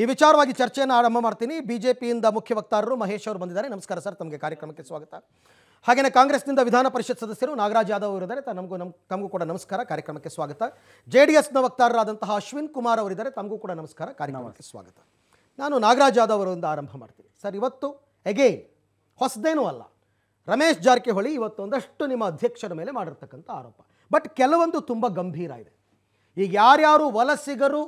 ಈ ವಿಚಾರವಾಗಿ ಚರ್ಚೆಯನ್ನು ಆರಂಭ ಮಾಡ್ತೀನಿ ಬಿ ಜೆ ಪಿಯಿಂದ ಮುಖ್ಯ ವಕ್ತಾರರು ಮಹೇಶ್ ಅವರು ಬಂದಿದ್ದಾರೆ ನಮಸ್ಕಾರ ಸರ್ ತಮಗೆ ಕಾರ್ಯಕ್ರಮಕ್ಕೆ ಸ್ವಾಗತ ಹಾಗೆಯೇ ಕಾಂಗ್ರೆಸ್ನಿಂದ ವಿಧಾನ ಪರಿಷತ್ ಸದಸ್ಯರು ನಾಗರಾಜ್ ಯಾದವ್ ಇದ್ದಾರೆ ನಮಗೂ ನಮ್ಮ ತಮಗೂ ಕೂಡ ನಮಸ್ಕಾರ ಕಾರ್ಯಕ್ರಮಕ್ಕೆ ಸ್ವಾಗತ ಜೆ ಡಿ ಎಸ್ನ ವಕ್ತಾರರಾದಂತಹ ಅಶ್ವಿನ್ ಕುಮಾರ್ ಅವರಿದ್ದಾರೆ ತಮಗೂ ಕೂಡ ನಮಸ್ಕಾರ ಕಾರ್ಯಕ್ರಮಕ್ಕೆ ಸ್ವಾಗತ ನಾನು ನಾಗರಾಜ್ ಯಾದವ್ ಅವರಿಂದ ಆರಂಭ ಮಾಡ್ತೀನಿ ಸರ್ ಇವತ್ತು ಎಗೈನ್ ಹೊಸದೇನೂ ಅಲ್ಲ ರಮೇಶ್ ಜಾರಕಿಹೊಳಿ ಇವತ್ತೊಂದಷ್ಟು ನಿಮ್ಮ ಅಧ್ಯಕ್ಷರ ಮೇಲೆ ಮಾಡಿರ್ತಕ್ಕಂಥ ಆರೋಪ ಬಟ್ ಕೆಲವೊಂದು ತುಂಬ ಗಂಭೀರ ಇದೆ ಈಗ ಯಾರ್ಯಾರು ವಲಸಿಗರು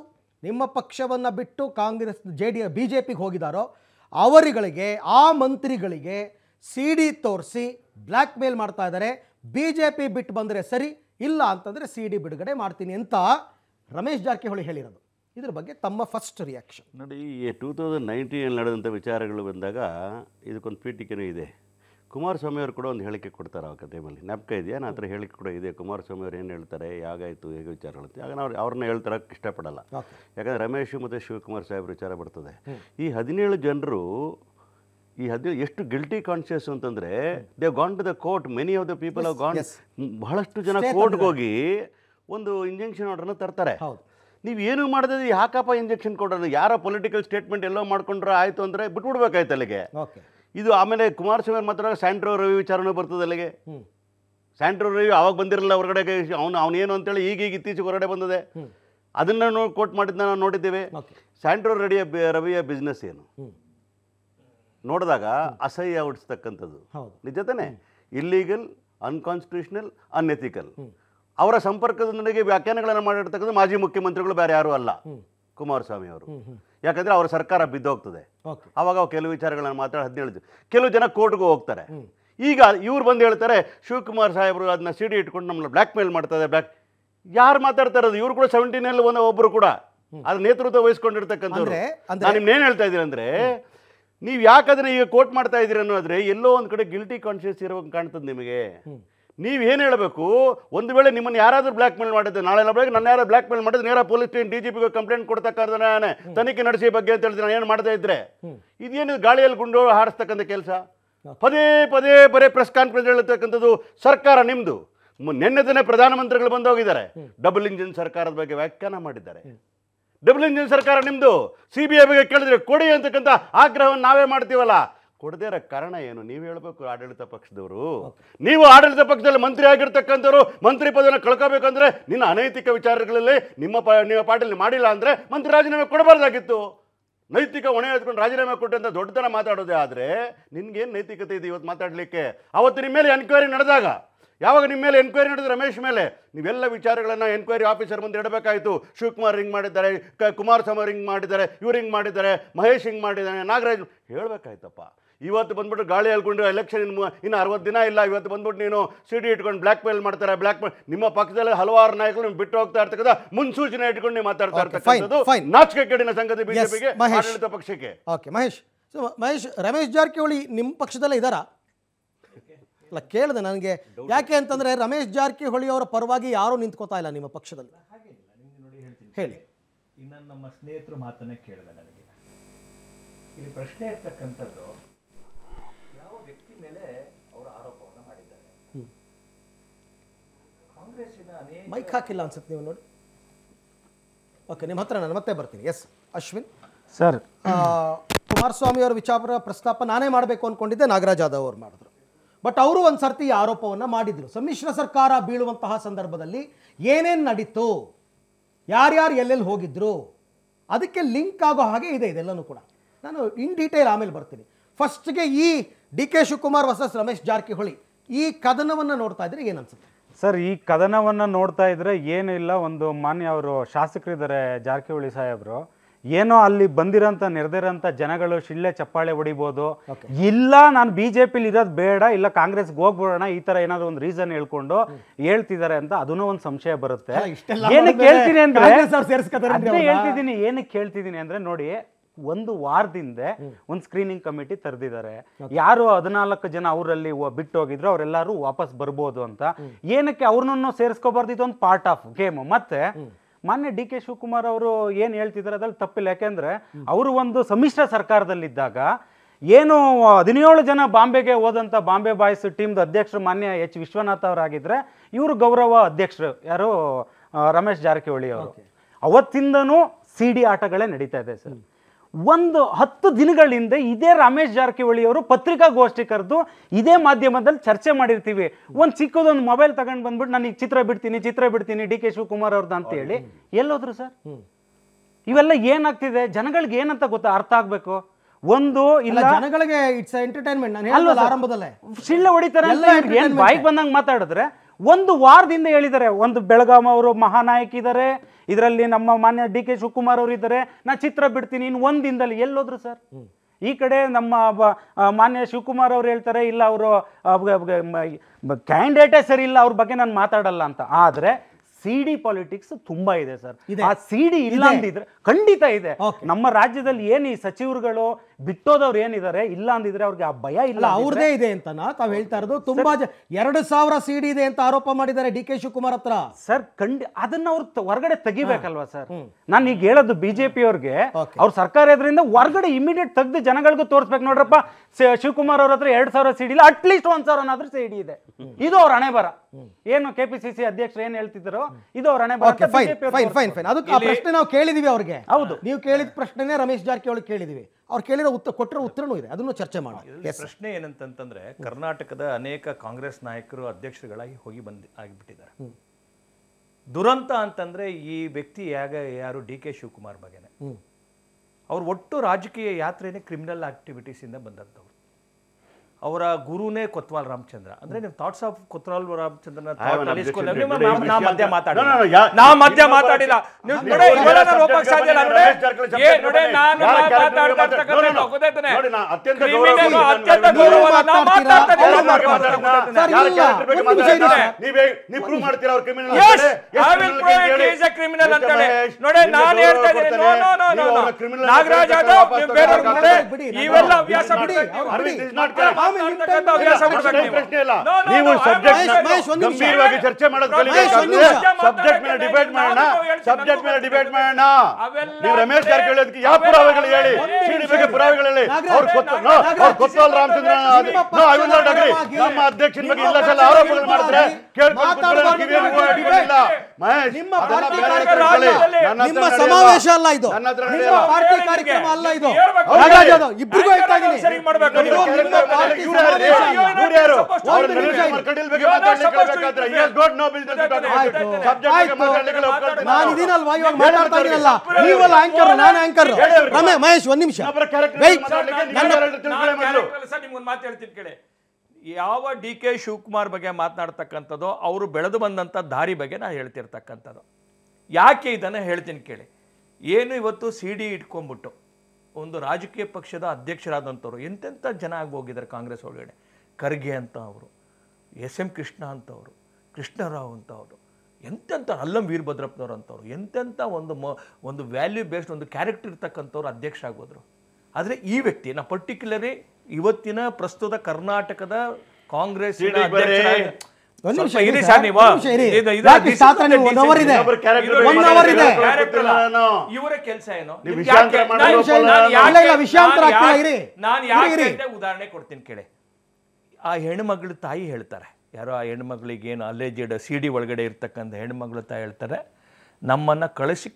ನಿಮ್ಮ ಪಕ್ಷವನ್ನು ಬಿಟ್ಟು Congress J D B J ಪಿಗೆ ಹೋಗಿದಾರೋ ಅವರುಗಳಿಗೆ ಆ ಮಂತ್ರಿಗಳಿಗೆ ಸಿ ಡಿ ತೋರಿಸಿ ಬ್ಲ್ಯಾಕ್ ಮೇಲ್ ಮಾಡ್ತಾ ಇದ್ದಾರೆ ಬಿ ಜೆ ಪಿ ಬಿಟ್ಟು ಬಂದರೆ ಸರಿ ಇಲ್ಲ ಅಂತಂದರೆ ಸಿ ಡಿ ಬಿಡುಗಡೆ ಮಾಡ್ತೀನಿ ಅಂತ ರಮೇಶ್ ಜಾರಕಿಹೊಳಿ ಹೇಳಿರೋದು ಇದ್ರ ಬಗ್ಗೆ ತಮ್ಮ ಫಸ್ಟ್ ರಿಯಾಕ್ಷನ್ ನೋಡಿ ಟೂ ತೌಸಂಡ್ ನೈನ್ಟೀನಲ್ಲಿ ನಡೆದಂಥ ವಿಚಾರಗಳು ಬಂದಾಗ ಇದಕ್ಕೊಂದು ಪೀಠಿಕೆನೂ ಇದೆ ಕುಮಾರಸ್ವಾಮಿ ಅವರು ಕೂಡ ಒಂದು ಹೇಳಿಕೆ ಕೊಡ್ತಾರೆ ಆ ಕಥೆಯಲ್ಲಿ ನೆಪಕ ಇದೆಯಾ ನಾನು ಹತ್ರ ಹೇಳಿಕೆ ಕೂಡ ಇದೆ ಕುಮಾರಸ್ವಾಮಿ ಅವರು ಏನು ಹೇಳ್ತಾರೆ ಹೇಗಾಯಿತು ಹೇಗೆ ವಿಚಾರ ಆಗ ನಾವು ಅವ್ರನ್ನ ಹೇಳ್ತಾರಕ್ಕೆ ಇಷ್ಟಪಡಲ್ಲ ಯಾಕಂದರೆ ರಮೇಶ್ ಮತ್ತು ಶಿವಕುಮಾರ್ ಸಾಹೇಬ್ರ ವಿಚಾರ ಬರ್ತದೆ ಈ ಹದಿನೇಳು ಜನರು ಈ ಹದಿನೇಳು ಎಷ್ಟು ಗಿಲ್ಟಿ ಕಾನ್ಶಿಯಸ್ ಅಂತಂದರೆ they gone to the court many of the people of gone ಬಹಳಷ್ಟು ಜನ ಕೋರ್ಟ್ಗೆ ಹೋಗಿ ಒಂದು ಇಂಜೆಕ್ಷನ್ ಆರ್ಡ್ರನ್ನ ತರ್ತಾರೆ ನೀವು ಏನು ಮಾಡಿದ್ರೆ ಯಾಕಪ್ಪ ಇಂಜೆಕ್ಷನ್ ಕೊಡೋಣ ಯಾರೋ ಪೊಲಿಟಿಕಲ್ ಸ್ಟೇಟ್ಮೆಂಟ್ ಎಲ್ಲೋ ಮಾಡ್ಕೊಂಡ್ರೆ ಆಯಿತು ಅಂದರೆ ಬಿಟ್ಬಿಡ್ಬೇಕಾಯ್ತು ಅಲ್ಲಿಗೆ ಓಕೆ ಇದು ಆಮೇಲೆ ಕುಮಾರಸ್ವಾಮಿ ಅವ್ರು ಮಾತ್ರ ಸ್ಯಾಂಟ್ರೋ ರವಿ ವಿಚಾರನೂ ಬರ್ತದೆ ಅಲ್ಲಿಗೆ ಸ್ಯಾಂಟ್ರೋ ರವಿ ಅವಾಗ ಬಂದಿರಲಿಲ್ಲ ಹೊರಗಡೆ ಅವನು ಅವನೇನು ಅಂತೇಳಿ ಈಗೀಗ ಇತ್ತೀಚೆಗೆ ಹೊರಗಡೆ ಬಂದದೆ ಅದನ್ನು ನೋಡಿ ಕೋಟ್ ಮಾಡಿದ್ನ ನಾವು ನೋಡಿದ್ದೇವೆ ಸ್ಯಾಂಟ್ರೋ ರಡಿಯ ರವಿಯ ಬಿಸ್ನೆಸ್ ಏನು ನೋಡಿದಾಗ ಅಸಹ್ಯ ನಿಜ ತಾನೇ ಇಲ್ಲೀಗಲ್ ಅನ್ಕಾನ್ಸ್ಟಿಟ್ಯೂಷನಲ್ ಅನ್ಎಥಿಕಲ್ ಅವರ ಸಂಪರ್ಕದೊಂದಿಗೆ ವ್ಯಾಖ್ಯಾನಗಳನ್ನು ಮಾಡಿರ್ತಕ್ಕಂಥ ಮಾಜಿ ಮುಖ್ಯಮಂತ್ರಿಗಳು ಬೇರೆ ಯಾರು ಅಲ್ಲ ಕುಮಾರಸ್ವಾಮಿ ಅವರು ಯಾಕಂದ್ರೆ ಅವರ ಸರ್ಕಾರ ಬಿದ್ದೋಗ್ತದೆ ಅವ್ ಕೆಲವು ವಿಚಾರಗಳನ್ನು ಮಾತ್ರ ಹದಿನೇಳು ಕೆಲವು ಜನ ಕೋರ್ಟ್ಗೂ ಹೋಗ್ತಾರೆ ಈಗ ಇವ್ರು ಬಂದು ಹೇಳ್ತಾರೆ ಶಿವಕುಮಾರ್ ಸಾಹೇಬರು ಅದನ್ನ ಸಿಡಿ ಇಟ್ಕೊಂಡು ನಮ್ಮನ್ನ ಬ್ಲ್ಯಾಕ್ ಮೇಲ್ ಮಾಡ್ತಾರೆ ಬ್ಲ್ಯಾಕ್ ಯಾರು ಮಾತಾಡ್ತಾ ಇರೋದು ಇವ್ರು ಕೂಡ ಸೆವೆಂಟೀನಲ್ಲಿ ಒಂದ ಒಬ್ಬರು ಕೂಡ ಅದ್ರ ನೇತೃತ್ವ ವಹಿಸ್ಕೊಂಡಿರ್ತಕ್ಕಂಥವ್ರು ನಾನು ಏನ್ ಹೇಳ್ತಾ ಇದ್ದೀನಿ ಅಂದ್ರೆ ನೀವು ಯಾಕಂದ್ರೆ ಈಗ ಕೋರ್ಟ್ ಮಾಡ್ತಾ ಇದ್ದೀರಿ ಅನ್ನೋದ್ರೆ ಎಲ್ಲೋ ಒಂದ್ ಕಡೆ ಗಿಲ್ಟಿ ಕಾನ್ಶಿಯಸ್ ಇರೋ ಕಾಣ್ತದೆ ನಿಮಗೆ ನೀವೇನು ಹೇಳಬೇಕು ಒಂದು ವೇಳೆ ನಿಮ್ಮನ್ನು ಯಾರಾದರೂ ಬ್ಲ್ಯಾಕ್ ಮೇಲ್ ಮಾಡಿದ್ರೆ ನಾಳೆ ಬೆಳಗ್ಗೆ ನನ್ನ ಯಾರು ಬ್ಲ್ಯಾಕ್ ಮೇಲ್ ಮಾಡಿದ್ರೆ ನೇರ ಪೊಲೀಸ್ ಸ್ಟೇಷನ್ ಡಿ ಜಿ ಪಿಗೆ ಕಂಪ್ಲೇಂಟ್ ಕೊಡ್ತಕ್ಕಂಥ ನಾನೇ ತನಿಖೆ ನಡೆಸಿ ಬಗ್ಗೆ ಅಂತ ಹೇಳಿದ್ರೆ ನಾನು ಏನು ಮಾಡ್ತಾ ಇದ್ರೆ ಇದೇನು ಗಾಳಿಯಲ್ಲಿ ಗುಂಡು ಹಾರಿಸ್ತಕ್ಕಂಥ ಕೆಲಸ ಪದೇ ಪದೇ ಪದೇ ಪ್ರೆಸ್ ಕಾನ್ಫರೆನ್ಸ್ ಹೇಳ್ತಕ್ಕಂಥದ್ದು ಸರ್ಕಾರ ನಿಮ್ಮದು ನಿನ್ನೆ ದಿನ ಪ್ರಧಾನಮಂತ್ರಿಗಳು ಬಂದು ಹೋಗಿದ್ದಾರೆ ಡಬಲ್ ಇಂಜಿನ್ ಸರ್ಕಾರದ ಬಗ್ಗೆ ವ್ಯಾಖ್ಯಾನ ಮಾಡಿದ್ದಾರೆ ಡಬಲ್ ಇಂಜಿನ್ ಸರ್ಕಾರ ನಿಮ್ಮದು ಸಿ ಬಿ ಐ ಬಗ್ಗೆ ಕೇಳಿದ್ರೆ ಕೊಡಿ ಅಂತಕ್ಕಂಥ ಆಗ್ರಹವನ್ನು ನಾವೇ ಮಾಡ್ತೀವಲ್ಲ ಕೊಡದೇ ಇರೋ ಕಾರಣ ಏನು ನೀವು ಹೇಳಬೇಕು ಆಡಳಿತ ಪಕ್ಷದವರು ನೀವು ಆಡಳಿತ ಪಕ್ಷದಲ್ಲಿ ಮಂತ್ರಿ ಆಗಿರ್ತಕ್ಕಂಥವ್ರು ಮಂತ್ರಿ ಪದನ ಕಳ್ಕೋಬೇಕಂದ್ರೆ ನಿನ್ನ ಅನೈತಿಕ ವಿಚಾರಗಳಲ್ಲಿ ನಿಮ್ಮ ಪ ನಿಮ್ಮ ಪಾರ್ಟಿಲಿ ಮಾಡಿಲ್ಲ ಅಂದರೆ ಮಂತ್ರಿ ರಾಜೀನಾಮೆ ಕೊಡಬಾರ್ದಾಗಿತ್ತು ನೈತಿಕ ಹೊಣೆ ಎತ್ಕೊಂಡು ರಾಜೀನಾಮೆ ಕೊಟ್ಟಂತ ದೊಡ್ಡತನ ಮಾತಾಡೋದೇ ಆದರೆ ನಿನ್ಗೇನು ನೈತಿಕತೆ ಇದೆ ಇವತ್ತು ಮಾತಾಡಲಿಕ್ಕೆ ಅವತ್ತು ನಿಮ್ಮ ಮೇಲೆ ಎನ್ಕ್ವೈರಿ ನಡೆದಾಗ ಯಾವಾಗ ನಿಮ್ಮ ಮೇಲೆ ಎನ್ಕ್ವೈರಿ ನಡೆದ ರಮೇಶ್ ಮೇಲೆ ನೀವೆಲ್ಲ ವಿಚಾರಗಳನ್ನು ಎನ್ಕ್ವೈರಿ ಆಫೀಸರ್ ಮುಂದೆ ಇಡಬೇಕಾಯಿತು ಶಿವಕುಮಾರ್ ರಿಂಗ್ ಮಾಡಿದ್ದಾರೆ ಕ ಕುಮಾರಸ್ವಾಮಿ ರಿಂಗ್ ಮಾಡಿದ್ದಾರೆ ಇವ್ರು ರಿಂಗ್ ಮಾಡಿದ್ದಾರೆ ಮಹೇಶ್ ಹಿಂಗೆ ಮಾಡಿದ್ದಾನೆ ನಾಗರಾಜ್ ಹೇಳಬೇಕಾಯ್ತಪ್ಪ ಇವತ್ತು ಬಂದ್ಬಿಟ್ಟು ಗಾಳಿ ಹೇಳ್ಕೊಂಡು ಎಲೆಕ್ಷನ್ ಇನ್ನು ಇನ್ನು ಅರವತ್ತು ದಿನ ಇಲ್ಲ ಇವತ್ತು ಬಂದ್ಬಿಟ್ಟು ನೀನು ಸಿ ಡಿ ಇಟ್ಕೊಂಡು ಬ್ಲ್ಯಾಕ್ ಮೇಲ್ ಮಾಡ್ತಾರೆ ಬ್ಲ್ಯಾಕ್ ಮೇಲ್ ನಿಮ್ಮ ಪಕ್ಷದಲ್ಲಿ ಹಲವಾರು ನಾಯಕರು ನೀವು ಬಿಟ್ಟು ಹೋಗ್ತಾ ಇರ್ತಕ್ಕಂಥ ಮುನ್ಸೂಚನೆ ಇಟ್ಕೊಂಡು ನೀವು ಮಾತಾಡ್ತಾ ಇರ್ತಕ್ಕಂಥದ್ದು ನಾಚಿಕೆ ಕೇಡಿನ ಸಂಗತಿ ಬಿಜೆಪಿಗೆ ಆಡಳಿತ ಪಕ್ಷಕ್ಕೆ ಓಕೆ ಮಹೇಶ್ ಸೊ ಮಹೇಶ್ ರಮೇಶ್ ಜಾರಕಿಹೊಳಿ ನಿಮ್ಮ ಪಕ್ಷದಲ್ಲೇ ಇದ್ದಾರಾ ಅಲ್ಲ ಕೇಳಿದೆ ನನಗೆ ಯಾಕೆ ಅಂತಂದರೆ ರಮೇಶ್ ಜಾರಕಿಹೊಳಿ ಅವರ ಪರವಾಗಿ ಯಾರೂ ನಿಂತ್ಕೋತಾ ಇಲ್ಲ ನಿಮ್ಮ ಪಕ್ಷದಲ್ಲಿ ಹೇಳಿ ಇನ್ನು ನಮ್ಮ ಸ್ನೇಹಿತರು ಮಾತನ್ನೇ ಕೇಳಿದೆ ನನಗೆ ಇಲ್ಲಿ ಪ್ರಶ್ನೆ ಇರ್ತಕ್ಕಂಥದ್ದು ವ್ಯಕ್ತಿ ಮೇಲೆ ಅವರು ಆರೋಪವನ್ನು ಮಾಡಿದ್ದಾರೆ ಕಾಂಗ್ರೆಸ್ಸಿನ ಮೈಕ್ ಹಾಕಿಲ್ಲ ಅನ್ಸುತ್ತೆ ನೀವು ನೋಡಿ ಓಕೆ ನಿಮ್ಮ ಹತ್ರ ನಾನು ಮತ್ತೆ ಬರ್ತೀನಿ ಎಸ್ ಅಶ್ವಿನ್ ಸರ್ ಕುಮಾರಸ್ವಾಮಿ ಅವರ ವಿಚಾರ ಪ್ರಸ್ತಾಪ ನಾನೇ ಮಾಡಬೇಕು ಅಂದ್ಕೊಂಡಿದ್ದೆ ನಾಗರಾಜ್ ಯಾದವ್ ಅವರು ಮಾಡಿದ್ರು ಬಟ್ ಅವರು ಒಂದು ಸರ್ತಿ ಈ ಆರೋಪವನ್ನು ಮಾಡಿದರು ಸಮ್ಮಿಶ್ರ ಸರ್ಕಾರ ಬೀಳುವಂತಹ ಸಂದರ್ಭದಲ್ಲಿ ಏನೇನು ನಡೀತು ಯಾರ್ಯಾರು ಎಲ್ಲೆಲ್ಲಿ ಹೋಗಿದ್ರು ಅದಕ್ಕೆ ಲಿಂಕ್ ಆಗೋ ಹಾಗೆ ಇದೆ ಇದೆಲ್ಲನೂ ಕೂಡ ನಾನು ಇನ್ ಡೀಟೇಲ್ ಆಮೇಲೆ ಬರ್ತೀನಿ ಫಸ್ಟ್ಗೆ ಈ D K Shivakumar versus Ramesh Jarkiholi ಈ ಕದನವನ್ನು ನೋಡ್ತಾ ಇದ್ರೆ ಏನು ಅನ್ಸುತ್ತೆ ಸರ್ ಈ ಕದನವನ್ನು ನೋಡ್ತಾ ಇದ್ರೆ ಏನಿಲ್ಲ ಒಂದು ಮಾನ್ಯ ಅವರು ಶಾಸಕರಿದ್ದಾರೆ ಜಾರಕಿಹೊಳಿ ಸಾಹೇಬರು ಏನೋ ಅಲ್ಲಿ ಬಂದಿರೋಂಥ ನೆರೆದಿರೋಂಥ ಜನಗಳು ಶಿಳ್ಳೆ ಚಪ್ಪಾಳೆ ಹೊಡಿಬೋದು ಇಲ್ಲ ನಾನು ಬಿ ಜೆ ಪಿಲಿ ಇರೋದು ಬೇಡ ಇಲ್ಲ ಕಾಂಗ್ರೆಸ್ಗೆ ಹೋಗ್ಬಿಡೋಣ ಈ ಥರ ಏನಾದ್ರು ಒಂದು ರೀಸನ್ ಹೇಳ್ಕೊಂಡು ಹೇಳ್ತಿದ್ದಾರೆ ಅಂತ ಅದನ್ನೂ ಒಂದು ಸಂಶಯ ಬರುತ್ತೆ ಏನಕ್ಕೆ ಹೇಳ್ತೀನಿ ಅಂದ್ರೆ ಹೇಳ್ತಿದ್ದೀನಿ ಏನಕ್ಕೆ ಹೇಳ್ತಿದ್ದೀನಿ ಅಂದ್ರೆ ನೋಡಿ ಒಂದು ವಾರದಿಂದ ಒಂದು ಸ್ಕ್ರೀನಿಂಗ್ ಕಮಿಟಿ ತರೆದಿದ್ದಾರೆ ಯಾರು ಹದಿನಾಲ್ಕು ಜನ ಅವರಲ್ಲಿ ಬಿಟ್ಟು ಹೋಗಿದ್ರು ಅವರೆಲ್ಲರೂ ವಾಪಸ್ ಬರ್ಬೋದು ಅಂತ ಏನಕ್ಕೆ ಅವ್ರನ್ನೂ ಸೇರಿಸ್ಕೋಬಾರ್ದು ಒಂದು ಪಾರ್ಟ್ ಆಫ್ ಗೇಮ್ ಮತ್ತೆ ಮಾನ್ಯ ಡಿ ಕೆ ಶಿವಕುಮಾರ್ ಅವರು ಏನು ಹೇಳ್ತಿದ್ರು ಅದ್ರಲ್ಲಿ ತಪ್ಪಿಲ್ಲ ಯಾಕೆಂದ್ರೆ ಅವರು ಒಂದು ಸಮ್ಮಿಶ್ರ ಸರ್ಕಾರದಲ್ಲಿದ್ದಾಗ ಏನು ಹದಿನೇಳು ಜನ ಬಾಂಬೆಗೆ ಹೋದಂತ ಬಾಂಬೆ ಬಾಯ್ಸ್ ಟೀಮ್ ಅಧ್ಯಕ್ಷರು ಮಾನ್ಯ ಎಚ್ ವಿಶ್ವನಾಥ್ ಆಗಿದ್ರೆ ಇವರು ಗೌರವ ಅಧ್ಯಕ್ಷರು ಯಾರು ರಮೇಶ್ ಜಾರಕಿಹೊಳಿ ಅವರು ಅವತ್ತಿಂದನೂ ಸಿಡಿ ಆಟಗಳೇ ನಡೀತಾ ಇದೆ ಸರ್ ಒಂದು ಹತ್ತು ದಿನಗಳ ಹಿಂದೆ ಇದೇ ರಮೇಶ್ ಜಾರಕಿಹೊಳಿ ಅವರು ಪತ್ರಿಕಾಗೋಷ್ಠಿ ಕರೆದು ಇದೇ ಮಾಧ್ಯಮದಲ್ಲಿ ಚರ್ಚೆ ಮಾಡಿರ್ತೀವಿ ಒಂದು ಚಿಕ್ಕದೊಂದು ಮೊಬೈಲ್ ತಗೊಂಡು ಬಂದ್ಬಿಟ್ಟು ನಾನು ಈಗ ಚಿತ್ರ ಬಿಡ್ತೀನಿ ಚಿತ್ರ ಬಿಡ್ತೀನಿ ಡಿ ಕೆ ಶಿವಕುಮಾರ್ ಅವ್ರದ್ದು ಅಂತ ಹೇಳಿ ಎಲ್ಲೋದ್ರು ಸರ್ ಇವೆಲ್ಲ ಏನಾಗ್ತಿದೆ ಜನಗಳಿಗೆ ಏನಂತ ಗೊತ್ತಾ ಅರ್ಥ ಆಗ್ಬೇಕು ಒಂದು ಇಲ್ಲ ಜನಗಳಿಗೆ ಇಟ್ಸ್ ಎಂಟರ್ಟೈನ್ಮೆಂಟ್ ನಾನು ಹೊಡಿತಾರೆ ಬಾಯಿಗೆ ಬಂದಂಗೆ ಮಾತಾಡಿದ್ರೆ ಒಂದು ವಾರದಿಂದ ಹೇಳಿದ್ದಾರೆ ಒಂದು ಬೆಳಗಾಂ ಅವರು ಮಹಾನಾಯಕ ಇದ್ದಾರೆ ಇದರಲ್ಲಿ ನಮ್ಮ ಮಾನ್ಯ ಡಿ ಕೆ ಶಿವಕುಮಾರ್ ಅವರು ಇದ್ದಾರೆ ನಾ ಚಿತ್ರ ಬಿಡ್ತೀನಿ ಇನ್ನು ಒಂದು ದಿನದಲ್ಲಿ ಎಲ್ಲೋದ್ರು ಸರ್ ಈ ಕಡೆ ನಮ್ಮ ಮಾನ್ಯ ಶಿವಕುಮಾರ್ ಅವರು ಹೇಳ್ತಾರೆ ಇಲ್ಲ ಅವರು ಕ್ಯಾಂಡಿಡೇಟೇ ಸರಿ ಇಲ್ಲ ಅವ್ರ ಬಗ್ಗೆ ನಾನು ಮಾತಾಡಲ್ಲ ಅಂತ ಆದರೆ ಸಿಡಿ ಪಾಲಿಟಿಕ್ಸ್ ತುಂಬಾ ಇದೆ ಸರ್ ಆ ಸಿಡಿ ಇಲ್ಲ ಅಂದಿದ್ರೆ ಖಂಡಿತ ಇದೆ ನಮ್ಮ ರಾಜ್ಯದಲ್ಲಿ ಏನ್ ಈ ಸಚಿವರುಗಳು ಬಿಟ್ಟೋದವ್ರು ಏನಿದ್ದಾರೆ ಇಲ್ಲ ಅಂದಿದ್ರೆ ಅವ್ರಿಗೆ ಆ ಭಯ ಇಲ್ಲ ಅವ್ರದೇ ಇದೆ ಅಂತ ತಾವ್ ಹೇಳ್ತಾ ಇರೋದು ತುಂಬಾ ಎರಡು ಸಾವಿರ ಸಿಡಿ ಇದೆ ಅಂತ ಆರೋಪ ಮಾಡಿದ್ದಾರೆ ಡಿ ಕೆ ಶಿವಕುಮಾರ್ ಹತ್ರ ಸರ್ ಖಂಡಿ ಅದನ್ನ ಅವ್ರು ಹೊರಗಡೆ ತೆಗಿಬೇಕಲ್ವಾ ಸರ್ ನಾನು ಈಗ ಹೇಳೋದು ಬಿಜೆಪಿ ಅವ್ರಿಗೆ ಅವ್ರ ಸರ್ಕಾರ ಇದ್ರಿಂದ ಹೊರಗಡೆ ಇಮಿಡಿಯೇಟ್ ತೆಗೆದು ಜನಗಳಿಗೂ ತೋರಿಸ್ಬೇಕು ನೋಡ್ರಪ್ಪ ಶಿವಕುಮಾರ್ ಅವ್ರ ಹತ್ರ ಎರಡ್ ಸಾವಿರ ಸಿಡಿ ಇಲ್ಲ ಅಟ್ಲೀಸ್ಟ್ ಒಂದ್ ಸಾವಿರನಾದ್ರೂ ಸಿಡಿ ಇದೆ ಇದು ಅವ್ರ ಹಣೆ ಬರ ಏನು ಕೆ ಕೆಪಿಸಿಸಿ ಅಧ್ಯಕ್ಷರು ಏನ್ ಹೇಳ್ತಿದ್ರು ಇದು ಅವರ ಪ್ರಶ್ನೆ ನಾವು ಕೇಳಿದೀವಿ ಅವ್ರಿಗೆ ಹೌದು ನೀವು ಕೇಳಿದ ಪ್ರಶ್ನೆನೇ ರಮೇಶ್ ಜಾರಕಿಹೊಳಿ ಕೇಳಿದೀವಿ ಅವ್ರು ಕೇಳಿರೋ ಉತ್ತರ ಕೊಟ್ಟಿರೋ ಉತ್ತರನೂ ಇದೆ ಅದನ್ನು ಚರ್ಚೆ ಮಾಡಿ ಪ್ರಶ್ನೆ ಏನಂತಂತಂದ್ರೆ ಕರ್ನಾಟಕದ ಅನೇಕ ಕಾಂಗ್ರೆಸ್ ನಾಯಕರು ಅಧ್ಯಕ್ಷರುಗಳಾಗಿ ಹೋಗಿ ಬಂದ್ ಆಗಿಬಿಟ್ಟಿದ್ದಾರೆ ದುರಂತ ಅಂತಂದ್ರೆ ಈ ವ್ಯಕ್ತಿ ಯಾಗ ಯಾರು ಡಿ ಕೆ ಶಿವಕುಮಾರ್ ಬಗ್ಗೆನೆ ಅವ್ರ ಒಟ್ಟು ರಾಜಕೀಯ ಯಾತ್ರೆನೇ ಕ್ರಿಮಿನಲ್ ಆಕ್ಟಿವಿಟೀಸ್ ಆಕ್ಟಿವಿಟೀಸಿಂದ ಬಂದಂಥವ್ರು ಅವರ ಗುರುನೇ ಕೊತ್ವಾಲ್ ರಾಮಚಂದ್ರ ಅಂದ್ರೆ ನೀವು ಥಾಟ್ಸ್ ಆಫ್ ಕೊತ್ವಾಲ್ ರಾಮಚಂದ್ರನ ನಾ ಮಧ್ಯ ಮಾತಾಡಿಲ್ಲ ನಾ ಮಧ್ಯ ನೀವೇ ನಾಗರಾಜ್ ನೀವು ಗಂಭೀರವಾಗಿ ಚರ್ಚೆ ಮಾಡೋದು ಸಬ್ಜೆಕ್ಟ್ ಮೇಲೆ ಡಿಬೇಟ್ ಮಾಡೋಣ ಸಬ್ಜೆಕ್ಟ್ ಮೇಲೆ ಡಿಬೇಟ್ ಮಾಡೋಣ ನೀವು ರಮೇಶ್ ಜಾರಕಿಹೊಳಿ ಯಾವ ಪುರಾವೆಗಳು ಹೇಳಿ ಪುರಾವೆಗಳು ಹೇಳಿ ಅವ್ರು ಅಗ್ರಿ ನಮ್ಮ ಅಧ್ಯಕ್ಷನ ಬಗ್ಗೆ ಇಲ್ಲ ಸಲ ಆರೋಪಗಳು ನಿಮ್ಮ ಸಮಾವೇಶ ಅಲ್ಲ ಇದು ಪಾರ್ಟಿ ಅಲ್ಲ ಇದು ಯಾವ ಡಿ ಕೆ ಶಿವಕುಮಾರ್ ಬಗ್ಗೆ ಮಾತನಾಡ್ತಕ್ಕಂಥದ್ದು ಅವರು ಬೆಳೆದು ಬಂದಂತ ದಾರಿ ಬಗ್ಗೆ ನಾನು ಹೇಳ್ತಿರ್ತಕ್ಕಂಥದ್ದು ಯಾಕೆ ಇದನ್ನ ಹೇಳ್ತೀನಿ ಕೇಳಿ ಏನು ಇವತ್ತು ಸಿಡಿ ಇಟ್ಕೊಂಡ್ಬಿಟ್ಟು ಒಂದು ರಾಜಕೀಯ ಪಕ್ಷದ ಅಧ್ಯಕ್ಷರಾದಂಥವ್ರು ಎಂತೆಂಥ ಜನ ಹೋಗಿದ್ದಾರೆ ಕಾಂಗ್ರೆಸ್ ಒಳಗಡೆ ಖರ್ಗೆ ಅಂತ ಅವರು ಎಸ್ ಎಂ ಕೃಷ್ಣ ಅಂತವರು ಕೃಷ್ಣರಾವ್ ಅಂತವರು ಎಂತೆಂಥ ಅಲ್ಲಂ ವೀರಭದ್ರಪ್ಪನವ್ರು ಅಂತವ್ರು ಎಂತೆಂಥ ಒಂದು ಮ ಒಂದು ವ್ಯಾಲ್ಯೂ ಬೇಸ್ಡ್ ಒಂದು ಕ್ಯಾರೆಕ್ಟರ್ ಇರ್ತಕ್ಕಂಥವ್ರು ಅಧ್ಯಕ್ಷ ಆಗೋದ್ರು ಆದರೆ ಈ ವ್ಯಕ್ತಿ ನಾ ಪರ್ಟಿಕ್ಯುಲರಿ ಇವತ್ತಿನ ಪ್ರಸ್ತುತ ಕರ್ನಾಟಕದ ಕಾಂಗ್ರೆಸ್ ಇದೆ ಉದಾಹರಣೆ ಕೊಡ್ತೀನಿ ಕೇಳಿ ಆ ಹೆಣ್ಮಗಳ ತಾಯಿ ಹೇಳ್ತಾರೆ ಯಾರೋ ಆ ಹೆಣ್ಮಗಳಿಗೆ ಏನು ಅಲ್ಲೇಜಿಡ್ ಸಿ ಡಿ ಒಳಗಡೆ ಇರ್ತಕ್ಕಂಥ ಹೆಣ್ಮಗಳ ತಾಯಿ ಹೇಳ್ತಾರೆ ನಮ್ಮನ್ನ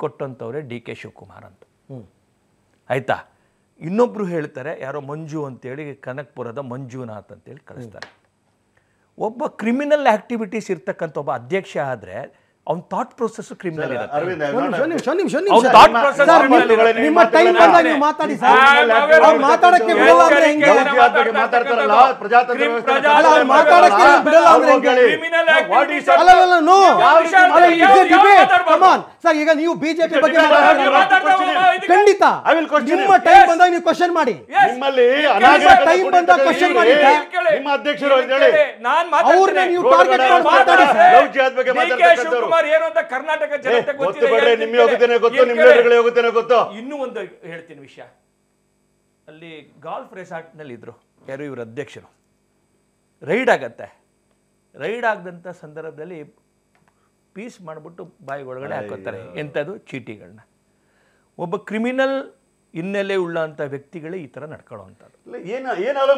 ಕೊಟ್ಟಂತವ್ರೆ ಡಿ ಕೆ ಶಿವಕುಮಾರ್ ಅಂತ ಆಯ್ತಾ ಇನ್ನೊಬ್ರು ಹೇಳ್ತಾರೆ ಯಾರೋ ಮಂಜು ಅಂತೇಳಿ ಕನಕ್ಪುರದ ಮಂಜುನಾಥ್ ಅಂತೇಳಿ ಕಳಿಸ್ತಾರೆ ಒಬ್ಬ ಕ್ರಿಮಿನಲ್ ಆ್ಯಕ್ಟಿವಿಟೀಸ್ ಇರ್ತಕ್ಕಂಥ ಒಬ್ಬ ಅಧ್ಯಕ್ಷ ಆದರೆ ಅವ್ನ ಥಾಟ್ ಪ್ರೋಸೆಸ್ ಕ್ರಿಮಿನಲ್ ನಿಮ್ಮ ಟೈಮ್ ನೀವು ಮಾತಾಡಿ ಸರ್ ಈಗ ನೀವು ಬಿಜೆಪಿ ಬಗ್ಗೆ ಖಂಡಿತ ನಿಮ್ಮ ಟೈಮ್ ಬಂದಾಗ ನೀವು ಕ್ವಶನ್ ಮಾಡಿ ನಿಮ್ಮಲ್ಲಿ ಕ್ವಶನ್ ಮಾಡಿ ನಿಮ್ಮ ಅಧ್ಯಕ್ಷರು ಸುಮಾರು ಏನು ಅಂತ ಕರ್ನಾಟಕ ಜನತೆ ಗೊತ್ತಿದೆ ನಿಮ್ಮ ಗೊತ್ತು ನಿಮ್ಮ ಹೋಗುತ್ತೇನೆ ಗೊತ್ತು ಇನ್ನೂ ಒಂದು ಹೇಳ್ತೀನಿ ವಿಷಯ ಅಲ್ಲಿ ಗಾಲ್ಫ್ ರೆಸಾರ್ಟ್ ನಲ್ಲಿ ಇದ್ರು ಯಾರು ಇವರು ಅಧ್ಯಕ್ಷರು ರೈಡ್ ಆಗತ್ತೆ ರೈಡ್ ಆಗದಂಥ ಸಂದರ್ಭದಲ್ಲಿ ಪೀಸ್ ಮಾಡಿಬಿಟ್ಟು ಬಾಯಿ ಒಳಗಡೆ ಹಾಕೋತಾರೆ ಎಂಥದ್ದು ಚೀಟಿಗಳನ್ನ ಒಬ್ಬ ಕ್ರಿಮಿನಲ್ ಹಿನ್ನೆಲೆ ಉಳ್ಳ ವ್ಯಕ್ತಿಗಳೇ ಈ ತರ ನಡ್ಕೊಳ್ಳುವಂಥದ್ದು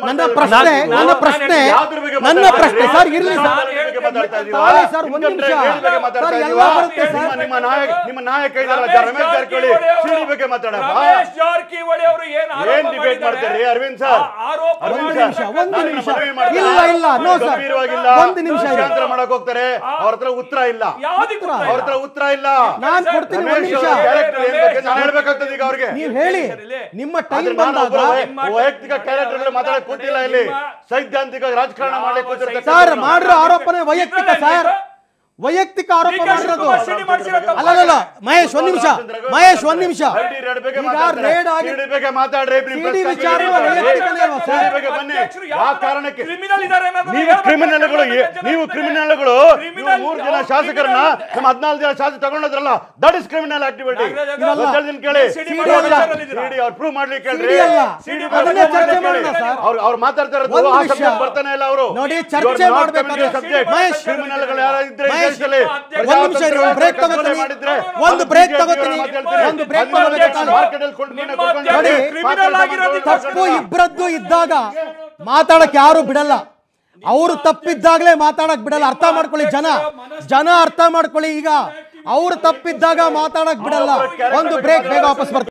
ನನ್ನ ಪ್ರಶ್ನೆ ನನ್ನ ಪ್ರಶ್ನೆ ನನ್ನ ಪ್ರಶ್ನೆ ಸರ್ ಇರಲಿ ಮಾತಾಡ್ತಾ ನಿಮ್ಮ ನಾಯಕ ರಮೇಶ್ ಜಾರಕಿಹೊಳಿ ಸಿಡಿ ಬಗ್ಗೆ ಅರವಿಂದ್ ಸರ್ ನಿಮಿಷ ಇಲ್ಲ ಹೋಗ್ತಾರೆ ಅವ್ರ ಉತ್ತರ ಇಲ್ಲ ಅವ್ರ ಉತ್ತರ ಇಲ್ಲ ಈಗ ಹೇಳಿ ನಿಮ್ಮ ವೈಯಕ್ತಿಕ ಕ್ಯಾರೆಕ್ಟರ್ ಮಾತಾಡಕ್ ಕೂತಿಲ್ಲ ಇಲ್ಲಿ ಸೈದ್ಧಾಂತಿಕ ರಾಜಕಾರಣ ಮಾಡಲಿಕ್ಕೆ ಆರೋಪನೆ vaya a casar. ವೈಯಕ್ತಿಕ ಆರೋಪ ಮಾಡಿರೋದು ಅಲ್ಲ ಮಹೇಶ್ ಒಂದ್ ನಿಮಿಷ ಮಹೇಶ್ ಒಂದ್ ನಿಮಿಷ ನೀವು ಕ್ರಿಮಿನಲ್ಗಳು ನೀವು ಕ್ರಿಮಿನಲ್ಗಳು ಮೂರು ಜನ ಶಾಸಕರನ್ನ ನಮ್ಮ ಹದಿನಾಲ್ಕು ಜನ ಶಾಸಕ ತಗೊಂಡೋದ್ರಲ್ಲ ದಟ್ ಇಸ್ ಕ್ರಿಮಿನಲ್ ಆಕ್ಟಿವಿಟಿ ಕೇಳಿ ಮಾಡ್ಲಿಕ್ಕೆ ಬರ್ತಾನೆ ಇಲ್ಲ ಅವರು ಚರ್ಚೆ ಯಾರು ಒಂದು ಬ್ರೇಕ್ ತಗೋತೀನಿ ಒಂದು ಬ್ರೇಕ್ ತಪ್ಪು ಇಬ್ಬರದ್ದು ಇದ್ದಾಗ ಮಾತಾಡಕ್ ಯಾರು ಬಿಡಲ್ಲ ಅವರು ತಪ್ಪಿದ್ದಾಗಲೇ ಮಾತಾಡಕ್ ಬಿಡಲ್ಲ ಅರ್ಥ ಮಾಡ್ಕೊಳ್ಳಿ ಜನ ಜನ ಅರ್ಥ ಮಾಡ್ಕೊಳ್ಳಿ ಈಗ ಅವರು ತಪ್ಪಿದ್ದಾಗ ಮಾತಾಡಕ್ ಬಿಡಲ್ಲ ಒಂದು ಬ್ರೇಕ್ ಬೇಗ ವಾಪಸ್ ಬರ್ತಾರೆ